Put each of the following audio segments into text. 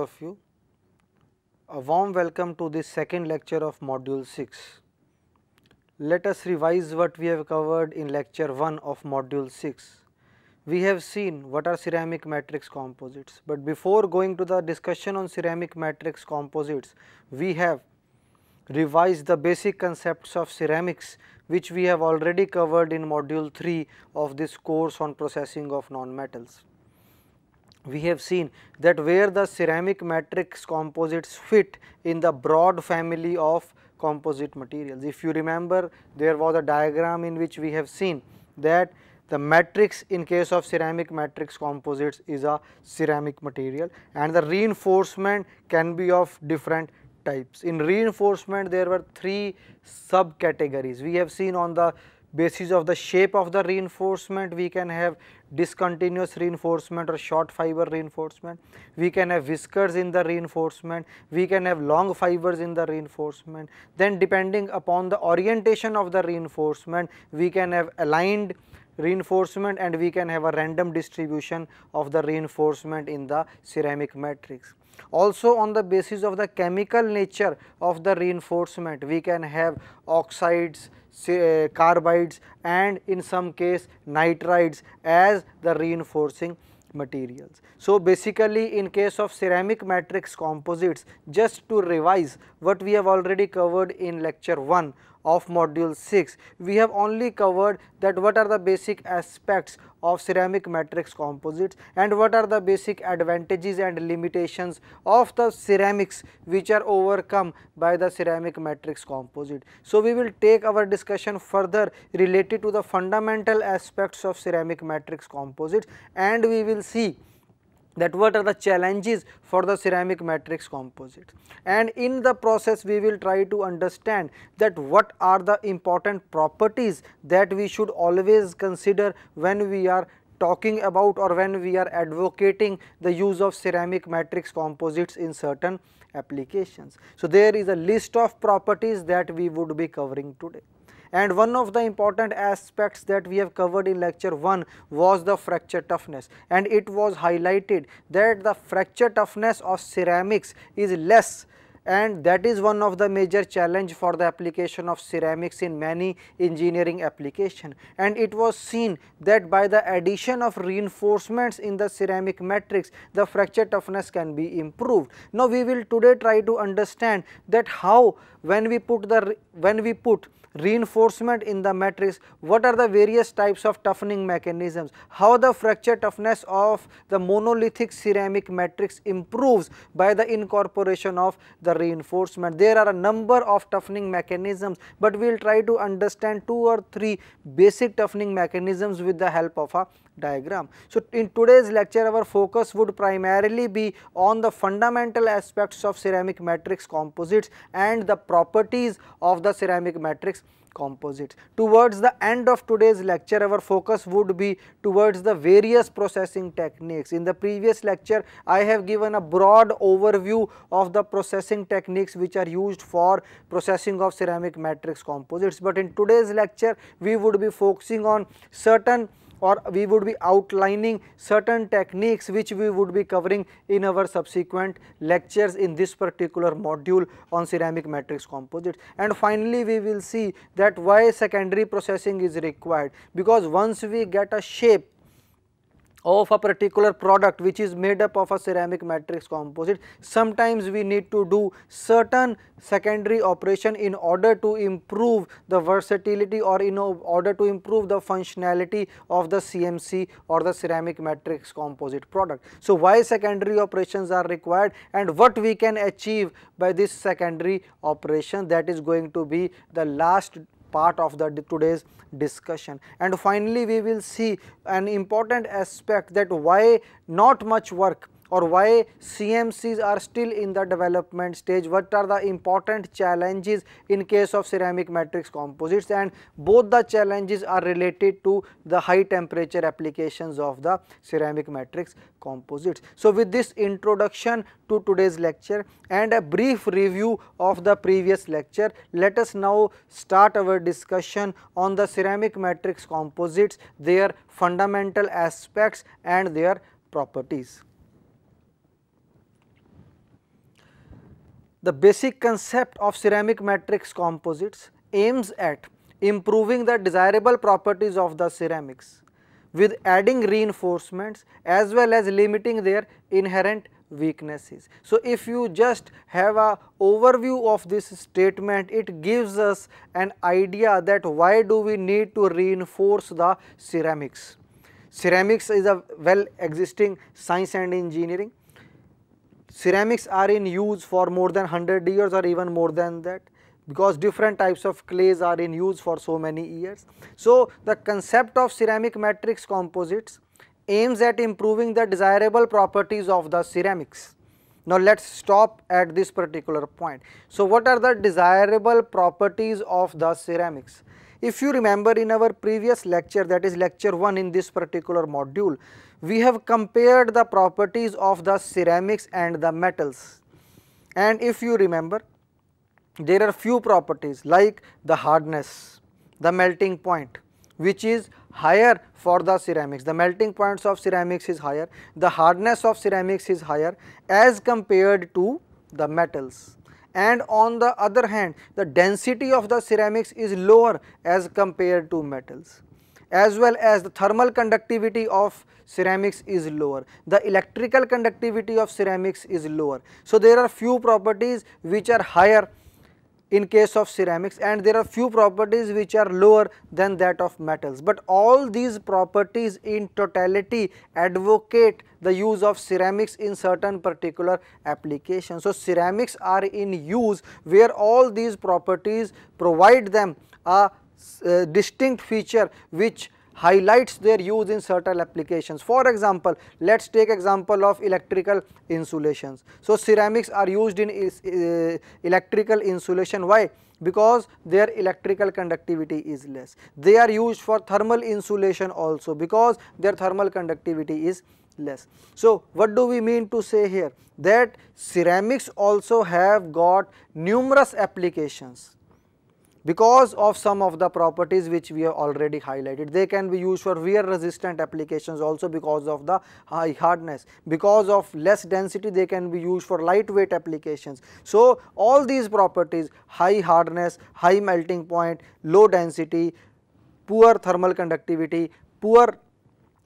of you. A warm welcome to this second lecture of module 6. Let us revise what we have covered in lecture 1 of module 6. We have seen what are ceramic matrix composites, but before going to the discussion on ceramic matrix composites, we have revised the basic concepts of ceramics which we have already covered in module 3 of this course on processing of nonmetals we have seen that where the ceramic matrix composites fit in the broad family of composite materials. If you remember there was a diagram in which we have seen that the matrix in case of ceramic matrix composites is a ceramic material and the reinforcement can be of different types. In reinforcement there were three subcategories we have seen on the basis of the shape of the reinforcement we can have discontinuous reinforcement or short fiber reinforcement, we can have whiskers in the reinforcement, we can have long fibers in the reinforcement. Then depending upon the orientation of the reinforcement, we can have aligned reinforcement and we can have a random distribution of the reinforcement in the ceramic matrix. Also on the basis of the chemical nature of the reinforcement, we can have oxides, Eh, carbides and in some case nitrides as the reinforcing materials. So, basically in case of ceramic matrix composites just to revise what we have already covered in lecture 1 of module 6 we have only covered that what are the basic aspects of ceramic matrix composites and what are the basic advantages and limitations of the ceramics which are overcome by the ceramic matrix composite. So, we will take our discussion further related to the fundamental aspects of ceramic matrix composites and we will see that what are the challenges for the ceramic matrix composite and in the process we will try to understand that what are the important properties that we should always consider when we are talking about or when we are advocating the use of ceramic matrix composites in certain applications. So, there is a list of properties that we would be covering today and one of the important aspects that we have covered in lecture 1 was the fracture toughness and it was highlighted that the fracture toughness of ceramics is less and that is one of the major challenge for the application of ceramics in many engineering application and it was seen that by the addition of reinforcements in the ceramic matrix the fracture toughness can be improved now we will today try to understand that how when we put the when we put reinforcement in the matrix, what are the various types of toughening mechanisms, how the fracture toughness of the monolithic ceramic matrix improves by the incorporation of the reinforcement. There are a number of toughening mechanisms, but we will try to understand two or three basic toughening mechanisms with the help of a diagram. So, in today's lecture our focus would primarily be on the fundamental aspects of ceramic matrix composites and the properties of the ceramic matrix composites. Towards the end of today's lecture our focus would be towards the various processing techniques. In the previous lecture I have given a broad overview of the processing techniques which are used for processing of ceramic matrix composites but in today's lecture we would be focusing on certain or we would be outlining certain techniques which we would be covering in our subsequent lectures in this particular module on ceramic matrix composites. And finally, we will see that why secondary processing is required because once we get a shape of a particular product which is made up of a ceramic matrix composite. Sometimes we need to do certain secondary operation in order to improve the versatility or in order to improve the functionality of the CMC or the ceramic matrix composite product. So, why secondary operations are required and what we can achieve by this secondary operation that is going to be the last part of the today's discussion. And finally, we will see an important aspect that why not much work or why CMCs are still in the development stage, what are the important challenges in case of ceramic matrix composites and both the challenges are related to the high temperature applications of the ceramic matrix composites. So, with this introduction to today's lecture and a brief review of the previous lecture, let us now start our discussion on the ceramic matrix composites, their fundamental aspects and their properties. the basic concept of ceramic matrix composites aims at improving the desirable properties of the ceramics with adding reinforcements as well as limiting their inherent weaknesses. So, if you just have a overview of this statement, it gives us an idea that why do we need to reinforce the ceramics. Ceramics is a well existing science and engineering ceramics are in use for more than 100 years or even more than that because different types of clays are in use for so many years. So, the concept of ceramic matrix composites aims at improving the desirable properties of the ceramics. Now, let us stop at this particular point. So, what are the desirable properties of the ceramics? If you remember in our previous lecture that is lecture 1 in this particular module, we have compared the properties of the ceramics and the metals. And if you remember, there are few properties like the hardness, the melting point which is higher for the ceramics. The melting points of ceramics is higher, the hardness of ceramics is higher as compared to the metals. And on the other hand, the density of the ceramics is lower as compared to metals as well as the thermal conductivity of ceramics is lower. The electrical conductivity of ceramics is lower. So, there are few properties which are higher in case of ceramics and there are few properties which are lower than that of metals. But all these properties in totality advocate the use of ceramics in certain particular applications. So, ceramics are in use where all these properties provide them a uh, distinct feature which highlights their use in certain applications. For example, let us take example of electrical insulations. So, ceramics are used in is, uh, electrical insulation. Why? Because their electrical conductivity is less. They are used for thermal insulation also because their thermal conductivity is less. So, what do we mean to say here? That ceramics also have got numerous applications because of some of the properties which we have already highlighted. They can be used for wear resistant applications also because of the high hardness. Because of less density they can be used for lightweight applications. So, all these properties high hardness, high melting point, low density, poor thermal conductivity, poor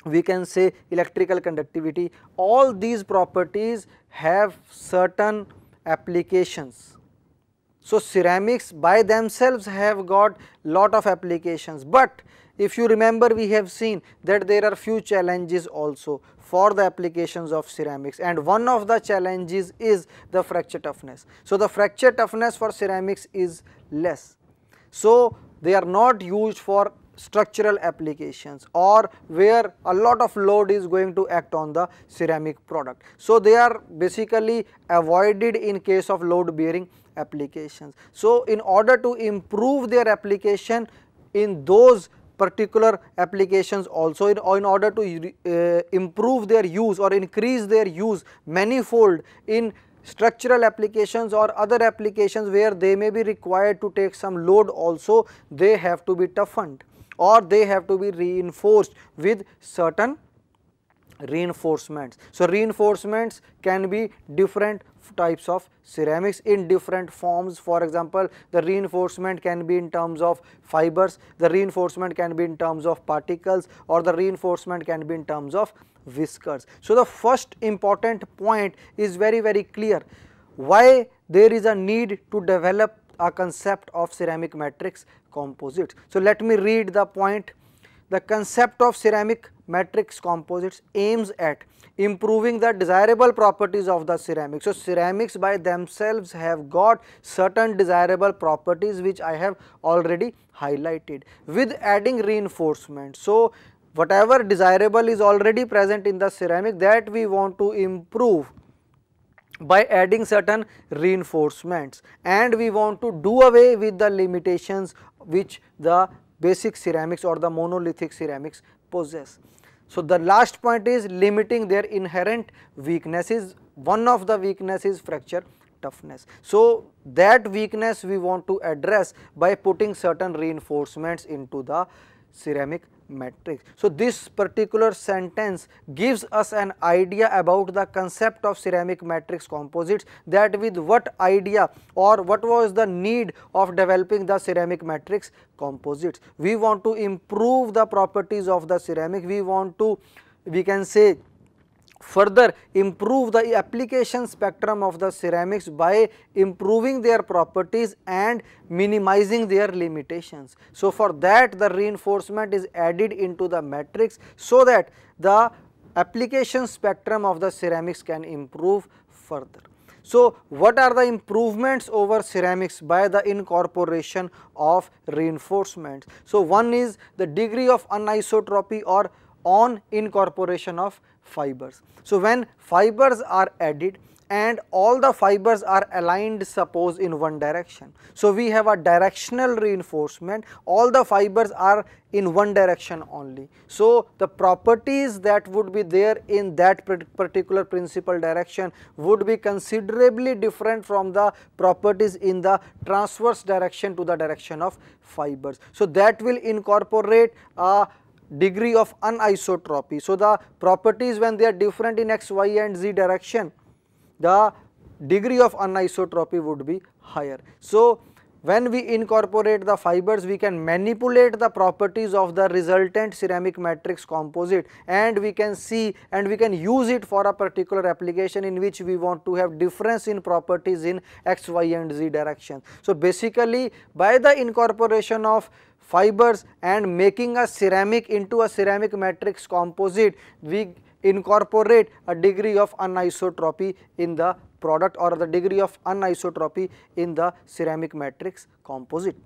we can say electrical conductivity all these properties have certain applications so, ceramics by themselves have got lot of applications, but if you remember we have seen that there are few challenges also for the applications of ceramics and one of the challenges is the fracture toughness. So, the fracture toughness for ceramics is less. So, they are not used for structural applications or where a lot of load is going to act on the ceramic product. So, they are basically avoided in case of load bearing applications. So, in order to improve their application in those particular applications also in, in order to uh, improve their use or increase their use manifold in structural applications or other applications where they may be required to take some load also they have to be toughened or they have to be reinforced with certain reinforcements. So, reinforcements can be different types of ceramics in different forms. For example, the reinforcement can be in terms of fibers, the reinforcement can be in terms of particles or the reinforcement can be in terms of whiskers. So, the first important point is very very clear why there is a need to develop a concept of ceramic matrix composites. So, let me read the point. The concept of ceramic matrix composites aims at improving the desirable properties of the ceramics. So, ceramics by themselves have got certain desirable properties which I have already highlighted with adding reinforcement. So, whatever desirable is already present in the ceramic that we want to improve by adding certain reinforcements and we want to do away with the limitations which the basic ceramics or the monolithic ceramics possess. So, the last point is limiting their inherent weaknesses, one of the weaknesses, is fracture toughness. So, that weakness we want to address by putting certain reinforcements into the ceramic matrix. So, this particular sentence gives us an idea about the concept of ceramic matrix composites that with what idea or what was the need of developing the ceramic matrix composites. We want to improve the properties of the ceramic, we want to we can say further improve the application spectrum of the ceramics by improving their properties and minimizing their limitations. So, for that the reinforcement is added into the matrix so that the application spectrum of the ceramics can improve further. So, what are the improvements over ceramics by the incorporation of reinforcements? So, one is the degree of anisotropy or on incorporation of fibers. So, when fibers are added and all the fibers are aligned suppose in one direction. So, we have a directional reinforcement all the fibers are in one direction only. So, the properties that would be there in that particular principal direction would be considerably different from the properties in the transverse direction to the direction of fibers. So, that will incorporate a degree of anisotropy. So, the properties when they are different in x, y and z direction, the degree of anisotropy would be higher. So, when we incorporate the fibers, we can manipulate the properties of the resultant ceramic matrix composite and we can see and we can use it for a particular application in which we want to have difference in properties in x, y and z direction. So, basically by the incorporation of fibers and making a ceramic into a ceramic matrix composite we incorporate a degree of anisotropy in the product or the degree of anisotropy in the ceramic matrix composite.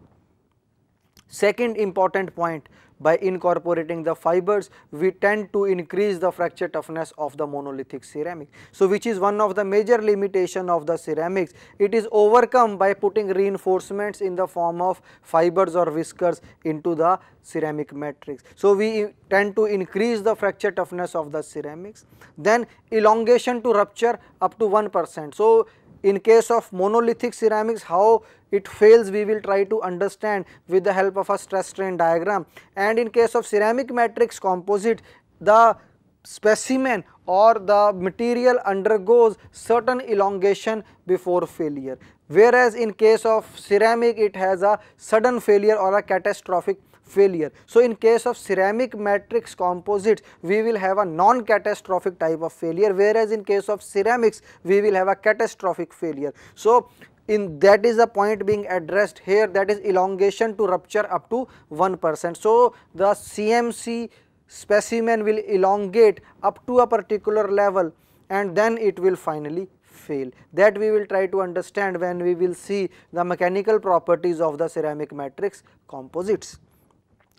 Second important point by incorporating the fibers we tend to increase the fracture toughness of the monolithic ceramic. So, which is one of the major limitation of the ceramics. It is overcome by putting reinforcements in the form of fibers or whiskers into the ceramic matrix. So, we tend to increase the fracture toughness of the ceramics. Then elongation to rupture up to 1 percent. So, in case of monolithic ceramics how it fails we will try to understand with the help of a stress strain diagram and in case of ceramic matrix composite the specimen or the material undergoes certain elongation before failure whereas in case of ceramic it has a sudden failure or a catastrophic failure. So, in case of ceramic matrix composites, we will have a non-catastrophic type of failure, whereas in case of ceramics, we will have a catastrophic failure. So, in that is the point being addressed here that is elongation to rupture up to 1 percent. So, the CMC specimen will elongate up to a particular level and then it will finally fail. That we will try to understand when we will see the mechanical properties of the ceramic matrix composites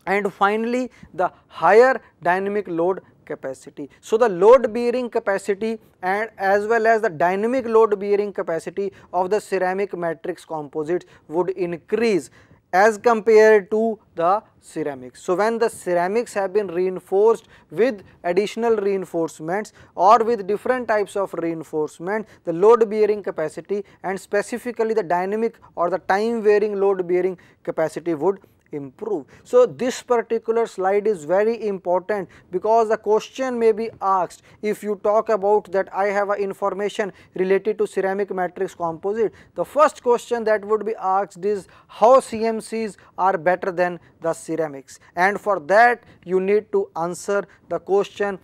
and finally the higher dynamic load capacity. So, the load bearing capacity and as well as the dynamic load bearing capacity of the ceramic matrix composites would increase as compared to the ceramics. So, when the ceramics have been reinforced with additional reinforcements or with different types of reinforcement, the load bearing capacity and specifically the dynamic or the time varying load bearing capacity would improve. So, this particular slide is very important because the question may be asked if you talk about that I have a information related to ceramic matrix composite. The first question that would be asked is how CMCs are better than the ceramics and for that you need to answer the question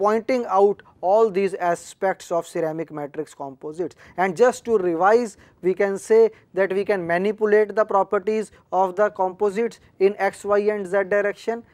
pointing out all these aspects of ceramic matrix composites. And just to revise, we can say that we can manipulate the properties of the composites in x, y and z direction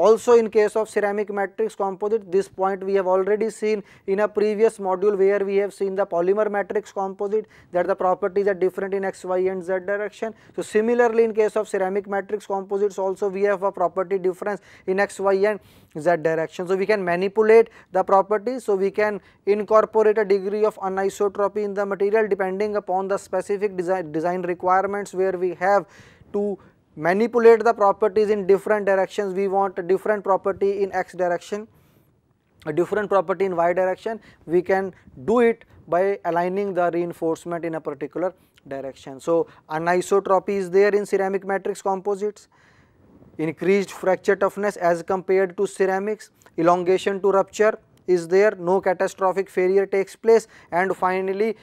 also in case of ceramic matrix composite, this point we have already seen in a previous module where we have seen the polymer matrix composite that the properties are different in x, y and z direction. So, similarly in case of ceramic matrix composites also we have a property difference in x, y and z direction. So, we can manipulate the properties. So, we can incorporate a degree of anisotropy in the material depending upon the specific design, design requirements where we have to manipulate the properties in different directions we want a different property in x direction a different property in y direction we can do it by aligning the reinforcement in a particular direction. So, anisotropy is there in ceramic matrix composites increased fracture toughness as compared to ceramics elongation to rupture is there no catastrophic failure takes place and finally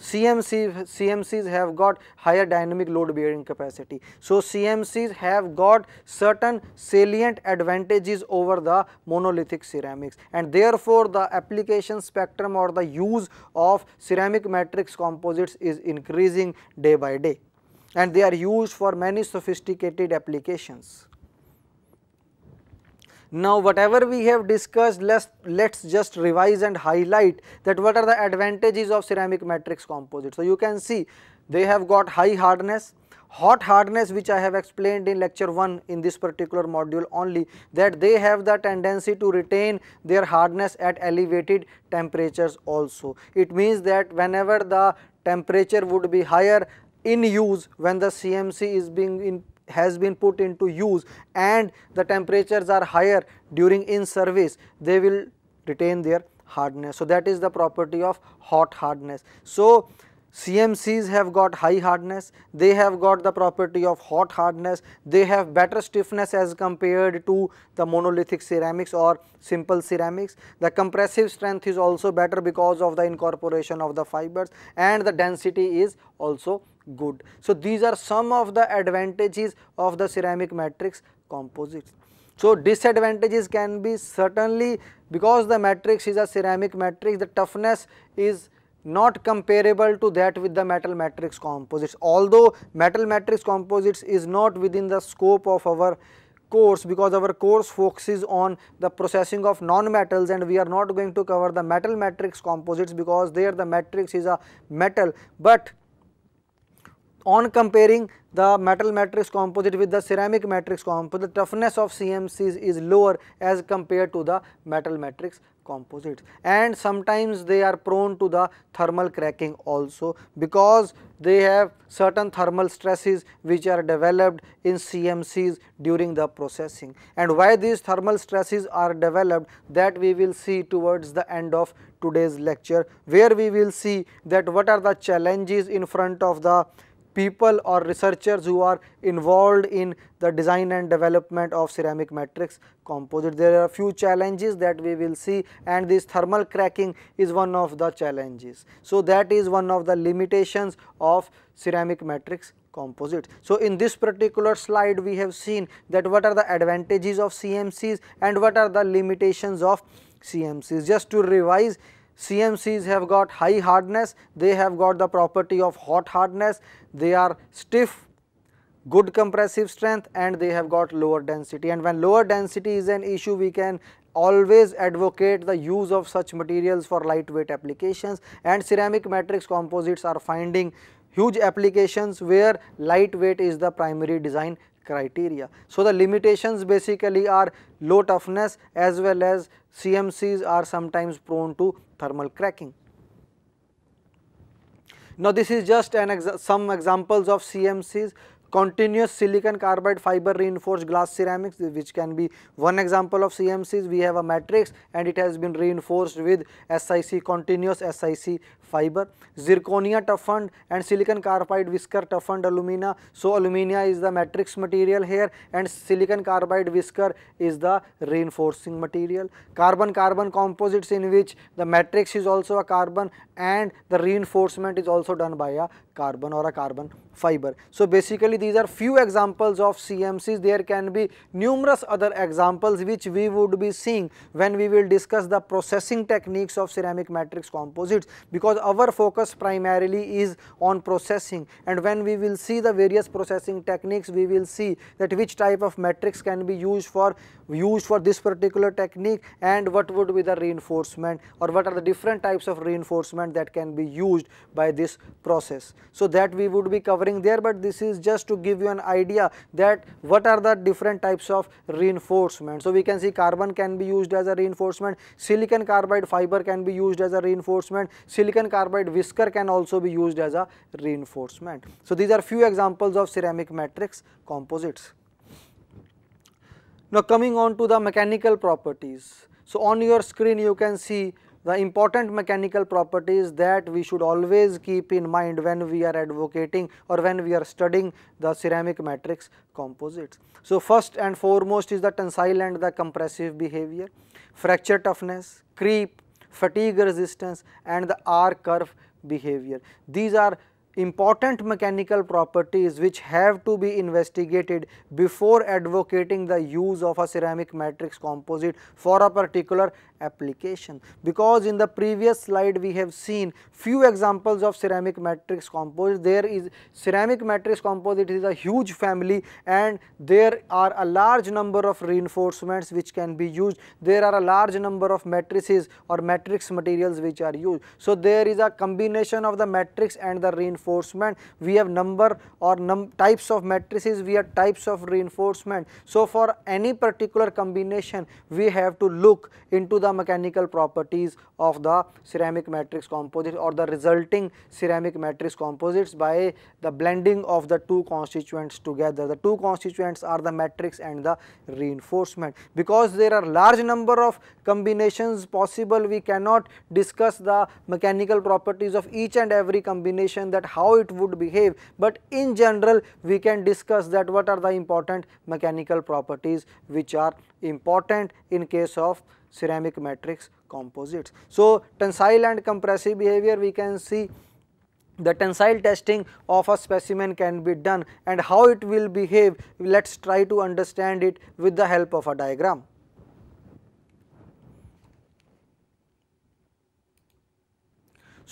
CMC, CMCs have got higher dynamic load bearing capacity. So, CMCs have got certain salient advantages over the monolithic ceramics and therefore, the application spectrum or the use of ceramic matrix composites is increasing day by day and they are used for many sophisticated applications. Now whatever we have discussed let's, just revise and highlight that what are the advantages of ceramic matrix composite. So you can see they have got high hardness, hot hardness which I have explained in lecture 1 in this particular module only that they have the tendency to retain their hardness at elevated temperatures also. It means that whenever the temperature would be higher in use when the CMC is being in has been put into use and the temperatures are higher during in service, they will retain their hardness. So, that is the property of hot hardness. So, CMCs have got high hardness, they have got the property of hot hardness, they have better stiffness as compared to the monolithic ceramics or simple ceramics. The compressive strength is also better because of the incorporation of the fibers and the density is also good. So, these are some of the advantages of the ceramic matrix composites. So, disadvantages can be certainly because the matrix is a ceramic matrix the toughness is not comparable to that with the metal matrix composites although metal matrix composites is not within the scope of our course because our course focuses on the processing of non-metals and we are not going to cover the metal matrix composites because there the matrix is a metal but on comparing the metal matrix composite with the ceramic matrix composite, the toughness of CMCs is lower as compared to the metal matrix composites and sometimes they are prone to the thermal cracking also because they have certain thermal stresses which are developed in CMCs during the processing and why these thermal stresses are developed that we will see towards the end of today's lecture where we will see that what are the challenges in front of the people or researchers who are involved in the design and development of ceramic matrix composite. There are few challenges that we will see and this thermal cracking is one of the challenges. So, that is one of the limitations of ceramic matrix composite. So, in this particular slide we have seen that what are the advantages of CMCs and what are the limitations of CMCs. Just to revise CMCs have got high hardness, they have got the property of hot hardness, they are stiff, good compressive strength and they have got lower density and when lower density is an issue we can always advocate the use of such materials for lightweight applications and ceramic matrix composites are finding huge applications where lightweight is the primary design criteria. So, the limitations basically are low toughness as well as CMCs are sometimes prone to thermal cracking. Now, this is just exa some examples of CMCs continuous silicon carbide fiber reinforced glass ceramics which can be one example of CMCs we have a matrix and it has been reinforced with SiC continuous SiC fiber. Zirconia toughened and silicon carbide whisker toughened alumina. So alumina is the matrix material here and silicon carbide whisker is the reinforcing material. Carbon-carbon composites in which the matrix is also a carbon and the reinforcement is also done by a carbon or a carbon fiber. So basically these are few examples of CMCs. There can be numerous other examples which we would be seeing when we will discuss the processing techniques of ceramic matrix composites because our focus primarily is on processing and when we will see the various processing techniques we will see that which type of matrix can be used for used for this particular technique and what would be the reinforcement or what are the different types of reinforcement that can be used by this process. So, that we would be covering there but this is just to give you an idea that what are the different types of reinforcement. So, we can see carbon can be used as a reinforcement, silicon carbide fiber can be used as a reinforcement, silicon Carbon carbide whisker can also be used as a reinforcement. So, these are few examples of ceramic matrix composites. Now, coming on to the mechanical properties. So, on your screen you can see the important mechanical properties that we should always keep in mind when we are advocating or when we are studying the ceramic matrix composites. So, first and foremost is the tensile and the compressive behavior, fracture toughness, creep, fatigue resistance and the R curve behavior. These are important mechanical properties which have to be investigated before advocating the use of a ceramic matrix composite for a particular application. Because in the previous slide we have seen few examples of ceramic matrix composite, there is ceramic matrix composite is a huge family and there are a large number of reinforcements which can be used, there are a large number of matrices or matrix materials which are used. So, there is a combination of the matrix and the reinforcement reinforcement, we have number or num types of matrices, we have types of reinforcement. So, for any particular combination we have to look into the mechanical properties of the ceramic matrix composite or the resulting ceramic matrix composites by the blending of the two constituents together. The two constituents are the matrix and the reinforcement. Because there are large number of combinations possible we cannot discuss the mechanical properties of each and every combination that how it would behave, but in general we can discuss that what are the important mechanical properties which are important in case of ceramic matrix composites. So, tensile and compressive behavior we can see the tensile testing of a specimen can be done and how it will behave let us try to understand it with the help of a diagram.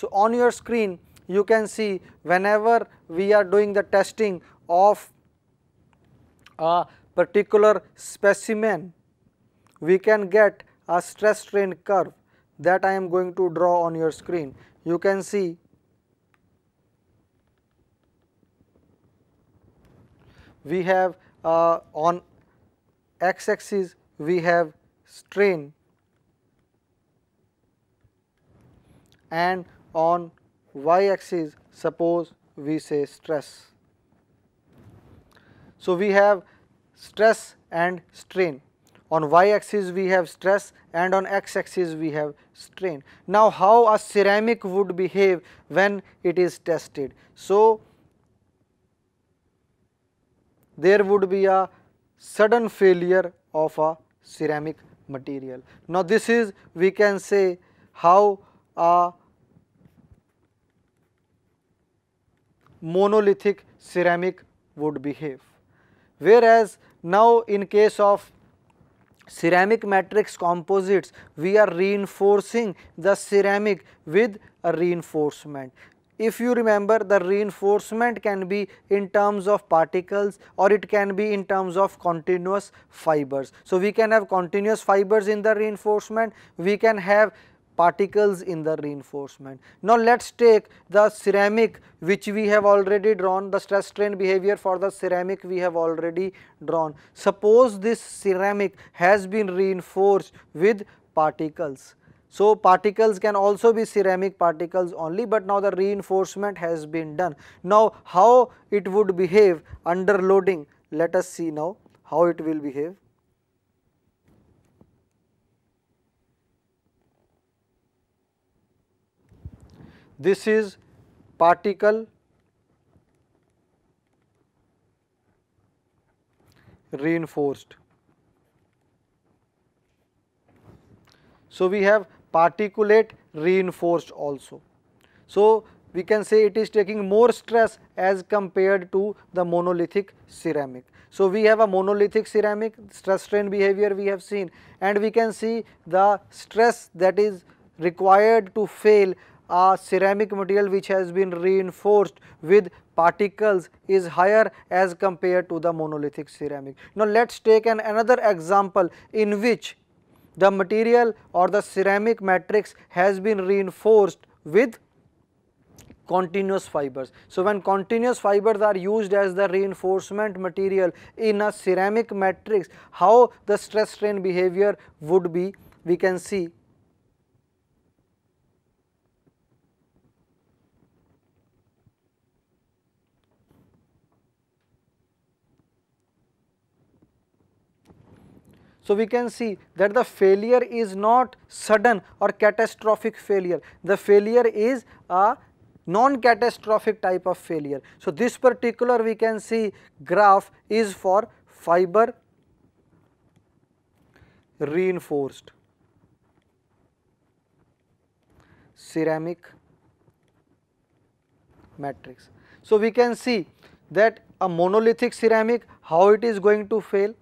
So, on your screen you can see whenever we are doing the testing of a particular specimen, we can get a stress strain curve that I am going to draw on your screen. You can see we have uh, on x axis we have strain and on y axis suppose we say stress. So, we have stress and strain on y axis we have stress and on x axis we have strain. Now, how a ceramic would behave when it is tested? So, there would be a sudden failure of a ceramic material. Now, this is we can say how a monolithic ceramic would behave. Whereas now in case of ceramic matrix composites, we are reinforcing the ceramic with a reinforcement. If you remember the reinforcement can be in terms of particles or it can be in terms of continuous fibers. So, we can have continuous fibers in the reinforcement, we can have particles in the reinforcement. Now, let us take the ceramic which we have already drawn the stress strain behavior for the ceramic we have already drawn. Suppose this ceramic has been reinforced with particles. So, particles can also be ceramic particles only, but now the reinforcement has been done. Now, how it would behave under loading let us see now how it will behave. This is particle reinforced. So, we have particulate reinforced also. So, we can say it is taking more stress as compared to the monolithic ceramic. So, we have a monolithic ceramic stress strain behavior we have seen and we can see the stress that is required to fail a ceramic material which has been reinforced with particles is higher as compared to the monolithic ceramic. Now, let us take an another example in which the material or the ceramic matrix has been reinforced with continuous fibers. So, when continuous fibers are used as the reinforcement material in a ceramic matrix, how the stress strain behavior would be we can see So, we can see that the failure is not sudden or catastrophic failure, the failure is a non-catastrophic type of failure. So, this particular we can see graph is for fiber reinforced ceramic matrix. So, we can see that a monolithic ceramic how it is going to fail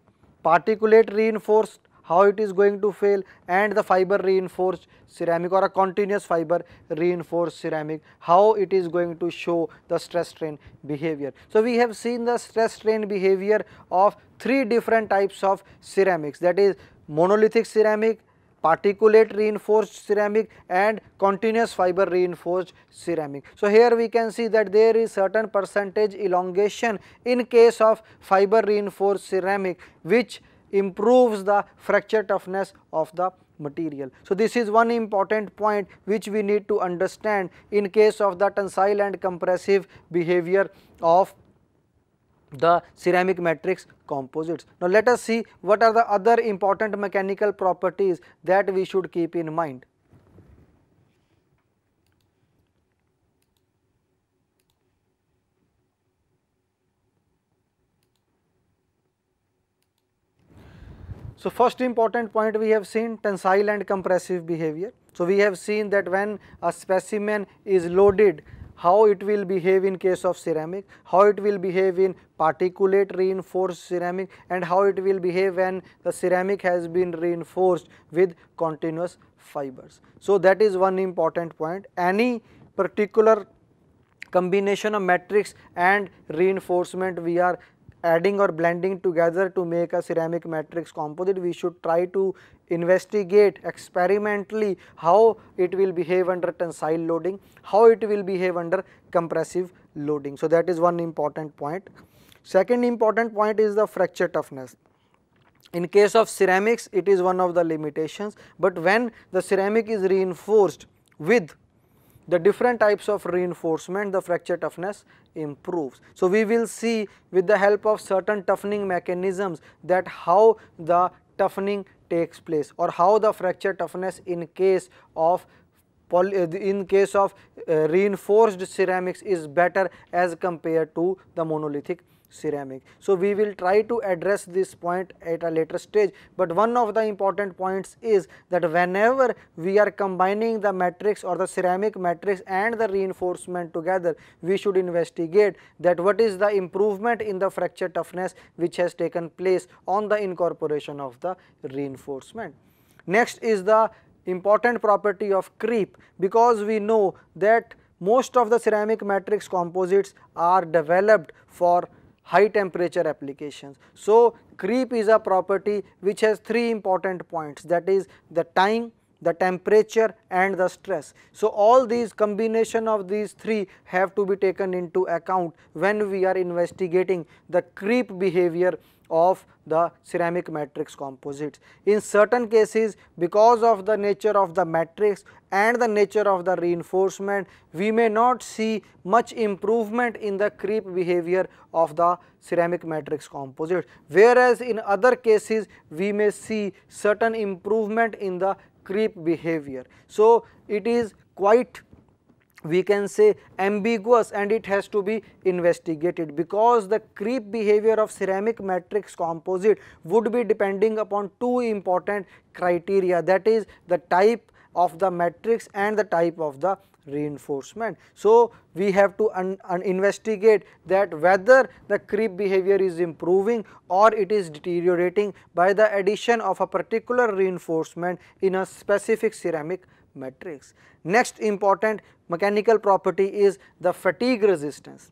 particulate reinforced how it is going to fail and the fiber reinforced ceramic or a continuous fiber reinforced ceramic how it is going to show the stress strain behavior. So, we have seen the stress strain behavior of three different types of ceramics that is monolithic ceramic, particulate reinforced ceramic and continuous fiber reinforced ceramic. So, here we can see that there is certain percentage elongation in case of fiber reinforced ceramic which improves the fracture toughness of the material. So, this is one important point which we need to understand in case of the tensile and compressive behavior of the ceramic matrix composites. Now, let us see what are the other important mechanical properties that we should keep in mind. So, first important point we have seen tensile and compressive behavior. So, we have seen that when a specimen is loaded how it will behave in case of ceramic, how it will behave in particulate reinforced ceramic and how it will behave when the ceramic has been reinforced with continuous fibers. So, that is one important point. Any particular combination of matrix and reinforcement we are adding or blending together to make a ceramic matrix composite, we should try to investigate experimentally how it will behave under tensile loading, how it will behave under compressive loading. So, that is one important point. Second important point is the fracture toughness. In case of ceramics, it is one of the limitations, but when the ceramic is reinforced with the different types of reinforcement the fracture toughness improves. So, we will see with the help of certain toughening mechanisms that how the toughening takes place or how the fracture toughness in case of in case of uh, reinforced ceramics is better as compared to the monolithic ceramic. So, we will try to address this point at a later stage, but one of the important points is that whenever we are combining the matrix or the ceramic matrix and the reinforcement together, we should investigate that what is the improvement in the fracture toughness which has taken place on the incorporation of the reinforcement. Next is the important property of creep because we know that most of the ceramic matrix composites are developed for high temperature applications. So, creep is a property which has three important points that is the time, the temperature and the stress. So, all these combination of these three have to be taken into account when we are investigating the creep behavior of the ceramic matrix composites. In certain cases because of the nature of the matrix and the nature of the reinforcement we may not see much improvement in the creep behavior of the ceramic matrix composites whereas in other cases we may see certain improvement in the creep behavior. So, it is quite we can say ambiguous and it has to be investigated because the creep behavior of ceramic matrix composite would be depending upon two important criteria that is the type of the matrix and the type of the reinforcement. So, we have to investigate that whether the creep behavior is improving or it is deteriorating by the addition of a particular reinforcement in a specific ceramic matrix. Next important mechanical property is the fatigue resistance.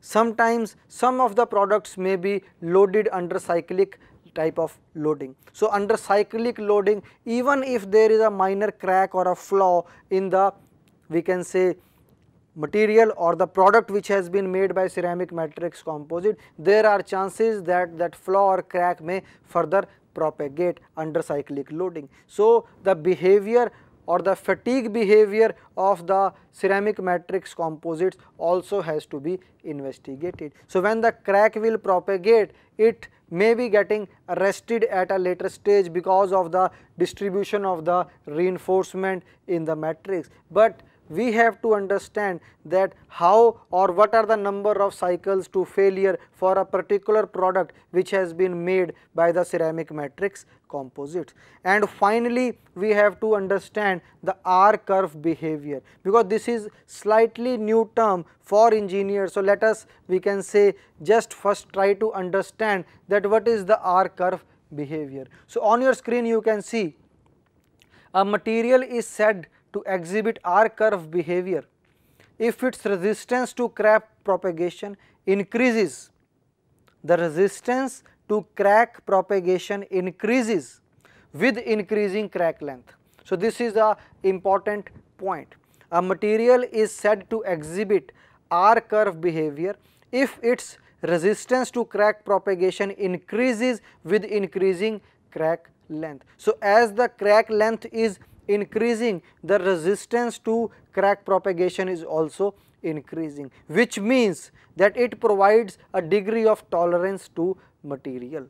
Sometimes some of the products may be loaded under cyclic type of loading. So, under cyclic loading even if there is a minor crack or a flaw in the we can say material or the product which has been made by ceramic matrix composite, there are chances that that flaw or crack may further propagate under cyclic loading. So, the behavior or the fatigue behavior of the ceramic matrix composites also has to be investigated. So, when the crack will propagate it may be getting arrested at a later stage because of the distribution of the reinforcement in the matrix, but we have to understand that how or what are the number of cycles to failure for a particular product which has been made by the ceramic matrix composites. And finally, we have to understand the R curve behavior because this is slightly new term for engineers. So, let us we can say just first try to understand that what is the R curve behavior. So, on your screen you can see a material is said to exhibit R curve behavior if its resistance to crack propagation increases. The resistance to crack propagation increases with increasing crack length. So, this is a important point. A material is said to exhibit R curve behavior if its resistance to crack propagation increases with increasing crack length. So, as the crack length is increasing the resistance to crack propagation is also increasing which means that it provides a degree of tolerance to material.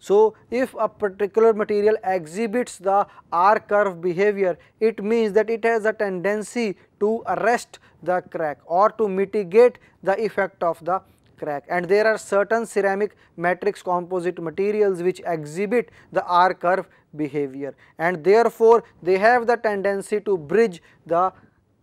So, if a particular material exhibits the R curve behavior, it means that it has a tendency to arrest the crack or to mitigate the effect of the crack and there are certain ceramic matrix composite materials which exhibit the R curve behavior and therefore they have the tendency to bridge the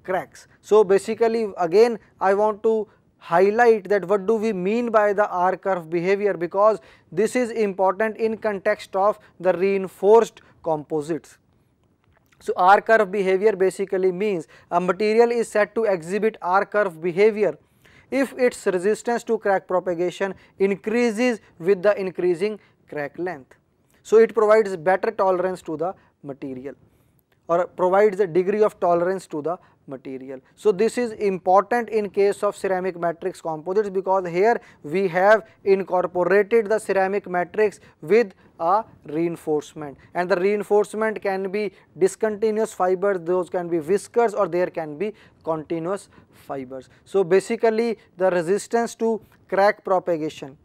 cracks. So basically again I want to highlight that what do we mean by the R curve behavior because this is important in context of the reinforced composites. So, R curve behavior basically means a material is said to exhibit R curve behavior if its resistance to crack propagation increases with the increasing crack length. So, it provides better tolerance to the material or provides a degree of tolerance to the material. So, this is important in case of ceramic matrix composites because here we have incorporated the ceramic matrix with a reinforcement and the reinforcement can be discontinuous fibers, those can be whiskers or there can be continuous fibers. So, basically the resistance to crack propagation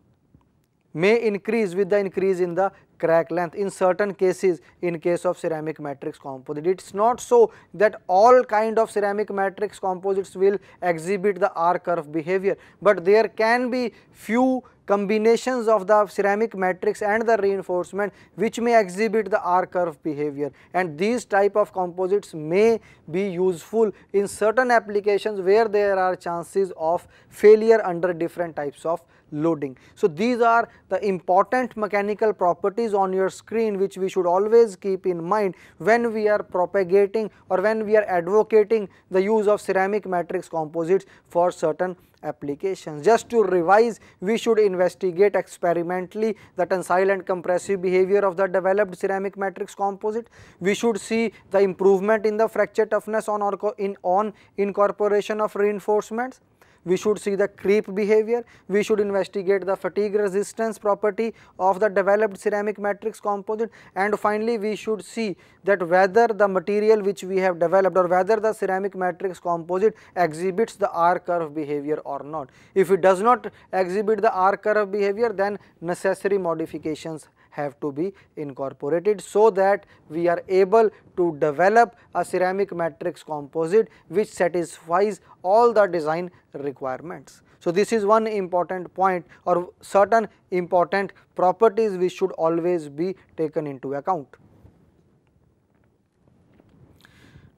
may increase with the increase in the crack length in certain cases in case of ceramic matrix composite. It is not so that all kind of ceramic matrix composites will exhibit the R curve behavior, but there can be few combinations of the ceramic matrix and the reinforcement which may exhibit the R curve behavior and these type of composites may be useful in certain applications where there are chances of failure under different types of loading. So, these are the important mechanical properties on your screen which we should always keep in mind when we are propagating or when we are advocating the use of ceramic matrix composites for certain applications. Just to revise, we should investigate experimentally the tensile and compressive behavior of the developed ceramic matrix composite. We should see the improvement in the fracture toughness on, or in, on incorporation of reinforcements we should see the creep behavior, we should investigate the fatigue resistance property of the developed ceramic matrix composite and finally we should see that whether the material which we have developed or whether the ceramic matrix composite exhibits the R curve behavior or not. If it does not exhibit the R curve behavior then necessary modifications have to be incorporated so that we are able to develop a ceramic matrix composite which satisfies all the design requirements. So, this is one important point or certain important properties which should always be taken into account.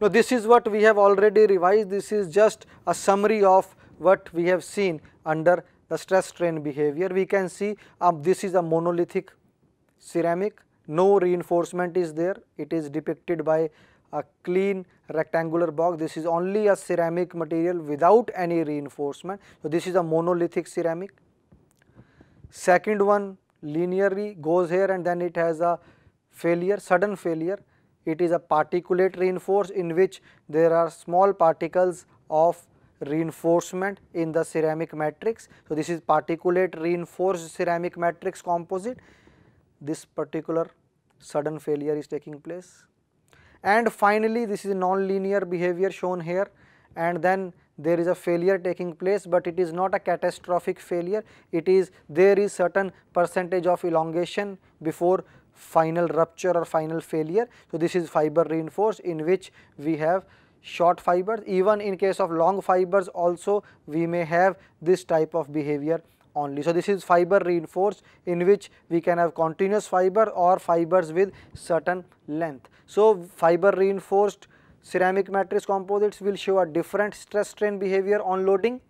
Now, this is what we have already revised, this is just a summary of what we have seen under the stress strain behavior. We can see um, this is a monolithic ceramic, no reinforcement is there, it is depicted by a clean rectangular box. This is only a ceramic material without any reinforcement. So, this is a monolithic ceramic. Second one linearly goes here and then it has a failure, sudden failure. It is a particulate reinforced in which there are small particles of reinforcement in the ceramic matrix. So, this is particulate reinforced ceramic matrix composite this particular sudden failure is taking place. And finally, this is non-linear behavior shown here and then there is a failure taking place, but it is not a catastrophic failure, it is there is certain percentage of elongation before final rupture or final failure. So, this is fiber reinforced in which we have short fibers even in case of long fibers also we may have this type of behavior only. So, this is fiber reinforced in which we can have continuous fiber or fibers with certain length. So, fiber reinforced ceramic matrix composites will show a different stress strain behavior on loading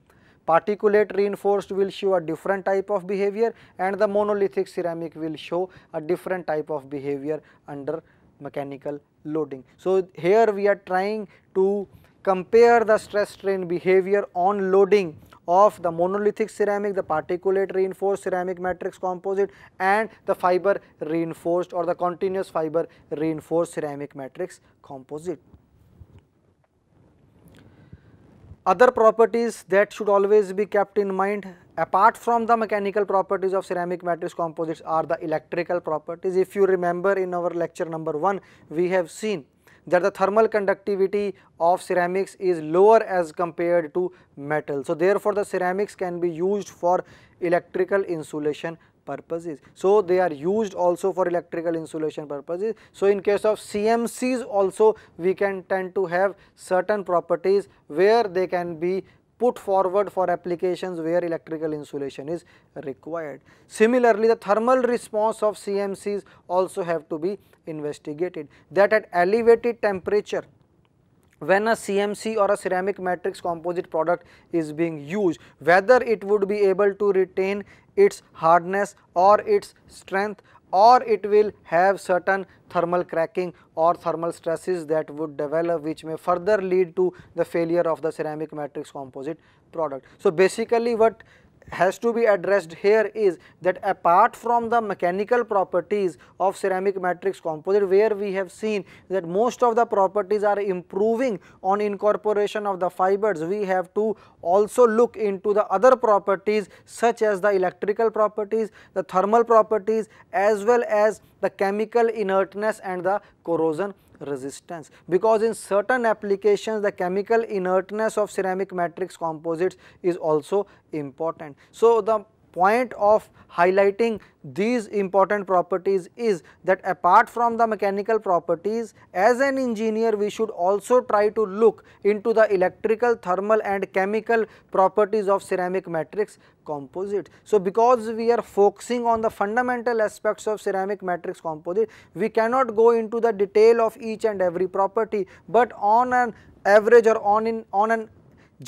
particulate reinforced will show a different type of behavior and the monolithic ceramic will show a different type of behavior under mechanical loading. So, here we are trying to compare the stress strain behavior on loading of the monolithic ceramic, the particulate reinforced ceramic matrix composite and the fiber reinforced or the continuous fiber reinforced ceramic matrix composite. Other properties that should always be kept in mind apart from the mechanical properties of ceramic matrix composites are the electrical properties. If you remember in our lecture number 1, we have seen that the thermal conductivity of ceramics is lower as compared to metal. So, therefore, the ceramics can be used for electrical insulation purposes. So, they are used also for electrical insulation purposes. So, in case of CMCs also we can tend to have certain properties where they can be put forward for applications where electrical insulation is required. Similarly, the thermal response of CMCs also have to be investigated that at elevated temperature when a CMC or a ceramic matrix composite product is being used, whether it would be able to retain its hardness or its strength or it will have certain thermal cracking or thermal stresses that would develop which may further lead to the failure of the ceramic matrix composite product. So, basically what has to be addressed here is that apart from the mechanical properties of ceramic matrix composite where we have seen that most of the properties are improving on incorporation of the fibers, we have to also look into the other properties such as the electrical properties, the thermal properties as well as the chemical inertness and the corrosion resistance because in certain applications the chemical inertness of ceramic matrix composites is also important. So, the point of highlighting these important properties is that apart from the mechanical properties as an engineer we should also try to look into the electrical, thermal and chemical properties of ceramic matrix composite. So, because we are focusing on the fundamental aspects of ceramic matrix composite, we cannot go into the detail of each and every property, but on an average or on in on an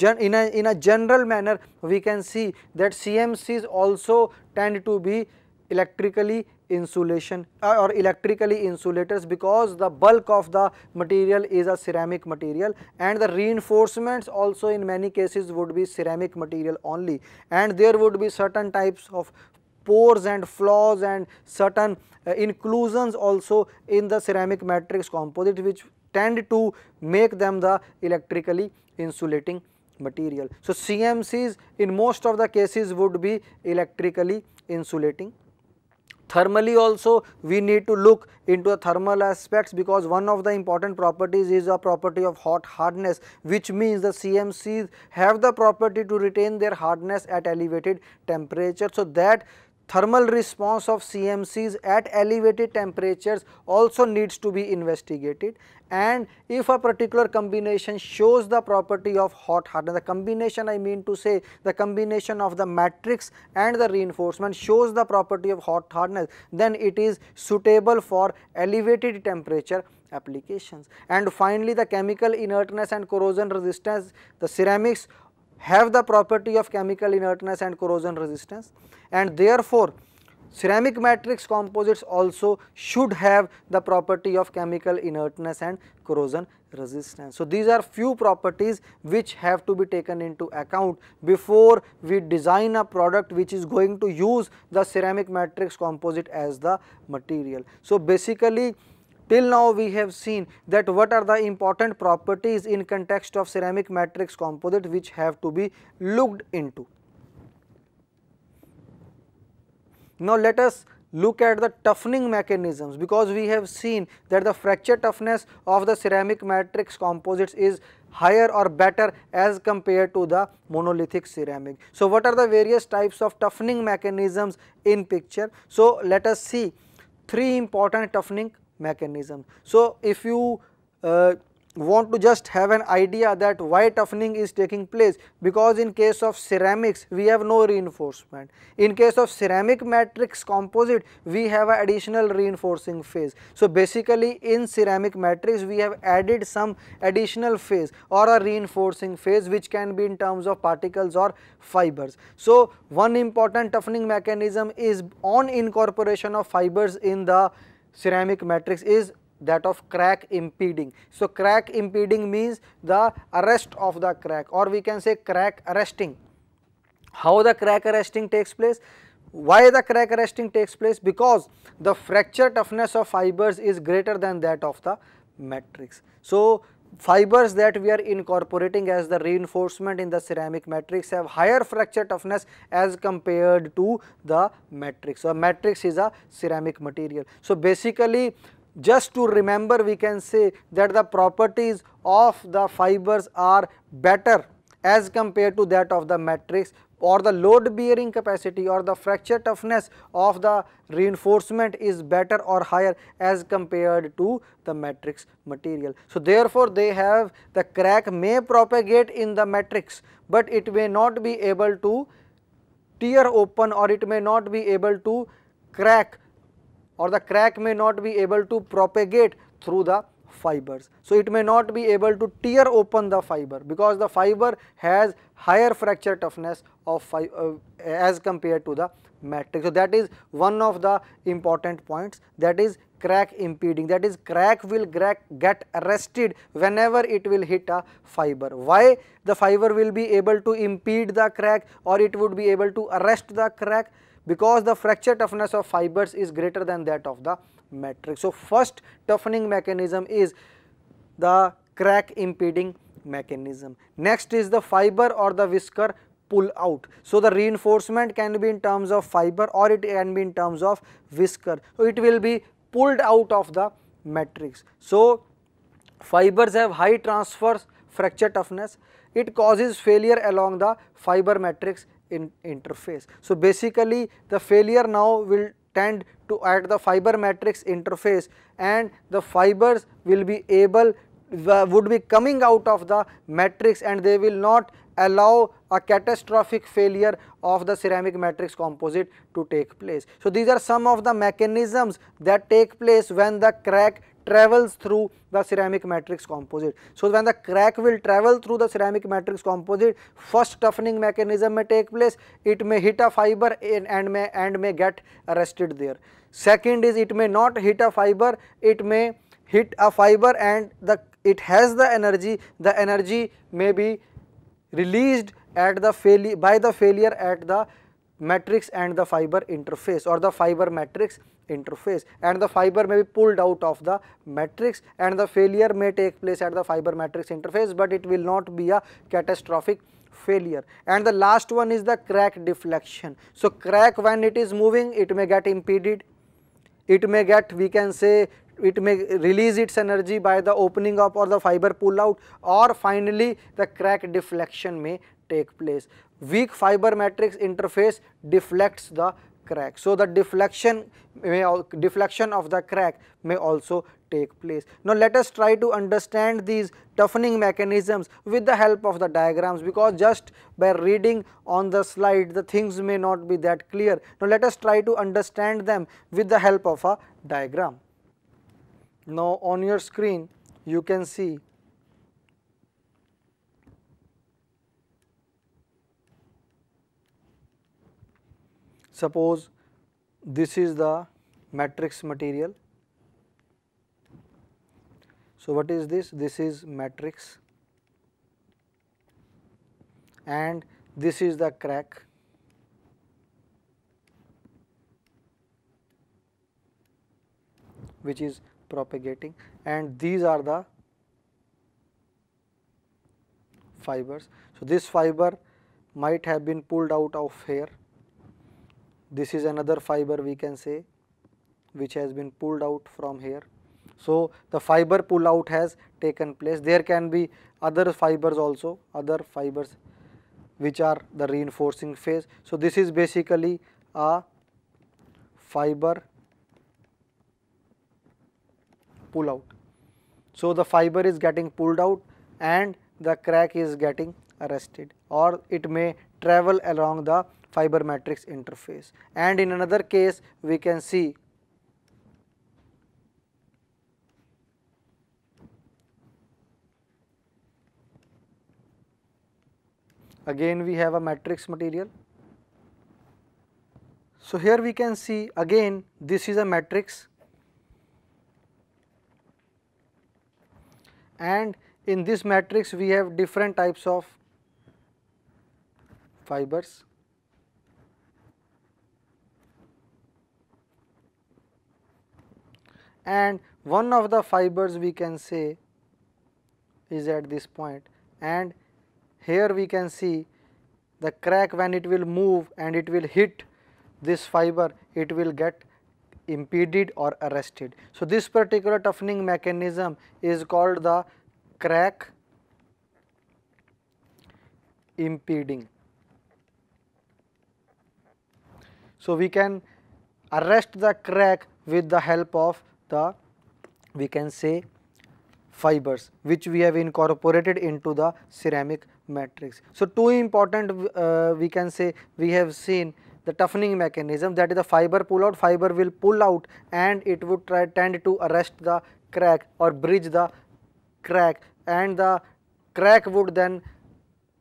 in a, in a general manner we can see that CMCs also tend to be electrically insulation uh, or electrically insulators because the bulk of the material is a ceramic material and the reinforcements also in many cases would be ceramic material only and there would be certain types of pores and flaws and certain uh, inclusions also in the ceramic matrix composite which tend to make them the electrically insulating material. So, CMCs in most of the cases would be electrically insulating. Thermally also we need to look into the thermal aspects because one of the important properties is a property of hot hardness which means the CMCs have the property to retain their hardness at elevated temperature. So, that thermal response of CMCs at elevated temperatures also needs to be investigated and if a particular combination shows the property of hot hardener, the combination I mean to say the combination of the matrix and the reinforcement shows the property of hot hardness, then it is suitable for elevated temperature applications. And finally, the chemical inertness and corrosion resistance, the ceramics have the property of chemical inertness and corrosion resistance and therefore, ceramic matrix composites also should have the property of chemical inertness and corrosion resistance. So, these are few properties which have to be taken into account before we design a product which is going to use the ceramic matrix composite as the material. So, basically till now we have seen that what are the important properties in context of ceramic matrix composite which have to be looked into. Now, let us look at the toughening mechanisms because we have seen that the fracture toughness of the ceramic matrix composites is higher or better as compared to the monolithic ceramic. So, what are the various types of toughening mechanisms in picture? So, let us see three important toughening mechanisms. So, if you uh, want to just have an idea that why toughening is taking place because in case of ceramics we have no reinforcement. In case of ceramic matrix composite we have an additional reinforcing phase. So basically in ceramic matrix we have added some additional phase or a reinforcing phase which can be in terms of particles or fibers. So one important toughening mechanism is on incorporation of fibers in the ceramic matrix is that of crack impeding. So, crack impeding means the arrest of the crack or we can say crack arresting. How the crack arresting takes place? Why the crack arresting takes place? Because the fracture toughness of fibers is greater than that of the matrix. So, fibers that we are incorporating as the reinforcement in the ceramic matrix have higher fracture toughness as compared to the matrix. So, matrix is a ceramic material. So, basically just to remember we can say that the properties of the fibers are better as compared to that of the matrix or the load bearing capacity or the fracture toughness of the reinforcement is better or higher as compared to the matrix material. So, therefore, they have the crack may propagate in the matrix, but it may not be able to tear open or it may not be able to crack or the crack may not be able to propagate through the fibers. So, it may not be able to tear open the fiber because the fiber has higher fracture toughness of uh, as compared to the matrix. So, that is one of the important points that is crack impeding that is crack will crack get arrested whenever it will hit a fiber. Why the fiber will be able to impede the crack or it would be able to arrest the crack because the fracture toughness of fibers is greater than that of the matrix. So, first toughening mechanism is the crack impeding mechanism. Next is the fiber or the whisker pull out. So, the reinforcement can be in terms of fiber or it can be in terms of whisker. So, it will be pulled out of the matrix. So, fibers have high transverse fracture toughness. It causes failure along the fiber matrix in interface. So, basically the failure now will tend to at the fiber matrix interface and the fibers will be able would be coming out of the matrix and they will not allow a catastrophic failure of the ceramic matrix composite to take place. So, these are some of the mechanisms that take place when the crack travels through the ceramic matrix composite. So, when the crack will travel through the ceramic matrix composite, first toughening mechanism may take place, it may hit a fiber and, and may and may get arrested there. Second is it may not hit a fiber, it may hit a fiber and the it has the energy, the energy may be released at the failure by the failure at the matrix and the fiber interface or the fiber matrix interface and the fiber may be pulled out of the matrix and the failure may take place at the fiber matrix interface, but it will not be a catastrophic failure and the last one is the crack deflection. So, crack when it is moving it may get impeded, it may get we can say it may release its energy by the opening up or the fiber pull out or finally the crack deflection may take place. Weak fiber matrix interface deflects the crack. So, the deflection may deflection of the crack may also take place. Now, let us try to understand these toughening mechanisms with the help of the diagrams because just by reading on the slide the things may not be that clear. Now, let us try to understand them with the help of a diagram. Now, on your screen you can see Suppose this is the matrix material. So, what is this? This is matrix and this is the crack. which is propagating and these are the fibers. So, this fiber might have been pulled out of here this is another fiber we can say which has been pulled out from here. So, the fiber pull out has taken place there can be other fibers also other fibers which are the reinforcing phase. So, this is basically a fiber pull out. So, the fiber is getting pulled out and the crack is getting arrested or it may travel along the fiber matrix interface and in another case we can see again we have a matrix material. So, here we can see again this is a matrix and in this matrix we have different types of fibers. and one of the fibers we can say is at this point and here we can see the crack when it will move and it will hit this fiber it will get impeded or arrested. So, this particular toughening mechanism is called the crack impeding. So, we can arrest the crack with the help of the we can say fibers which we have incorporated into the ceramic matrix. So, two important uh, we can say we have seen the toughening mechanism that is the fiber pull out fiber will pull out and it would try tend to arrest the crack or bridge the crack and the crack would then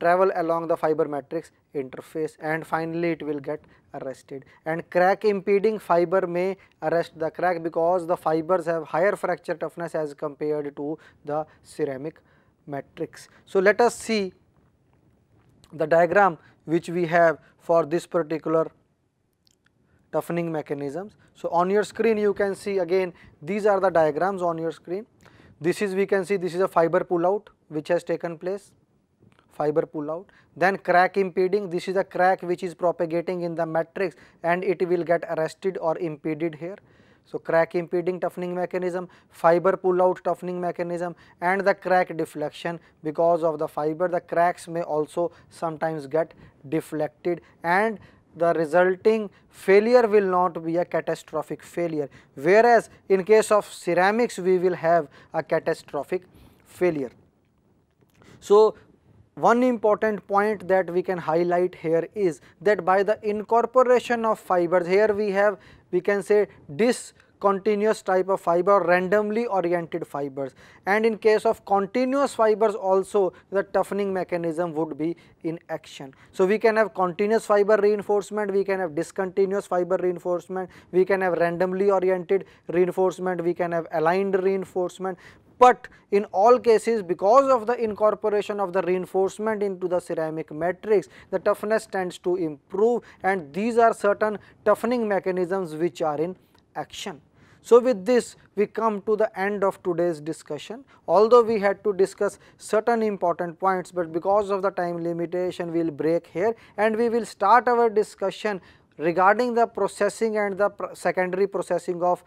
travel along the fiber matrix interface and finally it will get arrested and crack impeding fiber may arrest the crack because the fibers have higher fracture toughness as compared to the ceramic matrix. So, let us see the diagram which we have for this particular toughening mechanisms. So, on your screen you can see again these are the diagrams on your screen. This is we can see this is a fiber pull out which has taken place fiber pull out. Then crack impeding, this is a crack which is propagating in the matrix and it will get arrested or impeded here. So, crack impeding toughening mechanism, fiber pull out toughening mechanism and the crack deflection because of the fiber the cracks may also sometimes get deflected and the resulting failure will not be a catastrophic failure. Whereas, in case of ceramics we will have a catastrophic failure. So, one important point that we can highlight here is that by the incorporation of fibers, here we have we can say discontinuous type of fiber randomly oriented fibers and in case of continuous fibers also the toughening mechanism would be in action. So, we can have continuous fiber reinforcement, we can have discontinuous fiber reinforcement, we can have randomly oriented reinforcement, we can have aligned reinforcement but in all cases because of the incorporation of the reinforcement into the ceramic matrix the toughness tends to improve and these are certain toughening mechanisms which are in action. So, with this we come to the end of today's discussion. Although we had to discuss certain important points, but because of the time limitation we will break here and we will start our discussion regarding the processing and the pro secondary processing of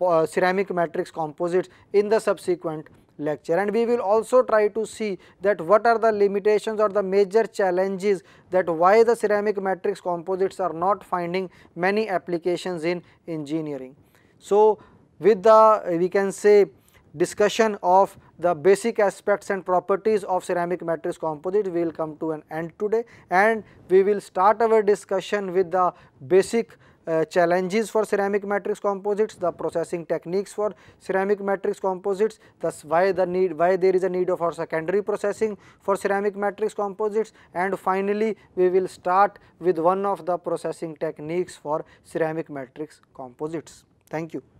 uh, ceramic matrix composites in the subsequent lecture and we will also try to see that what are the limitations or the major challenges that why the ceramic matrix composites are not finding many applications in engineering. So, with the uh, we can say discussion of the basic aspects and properties of ceramic matrix composite we will come to an end today and we will start our discussion with the basic uh, challenges for ceramic matrix composites, the processing techniques for ceramic matrix composites, thus why the need why there is a need of our secondary processing for ceramic matrix composites and finally we will start with one of the processing techniques for ceramic matrix composites. Thank you.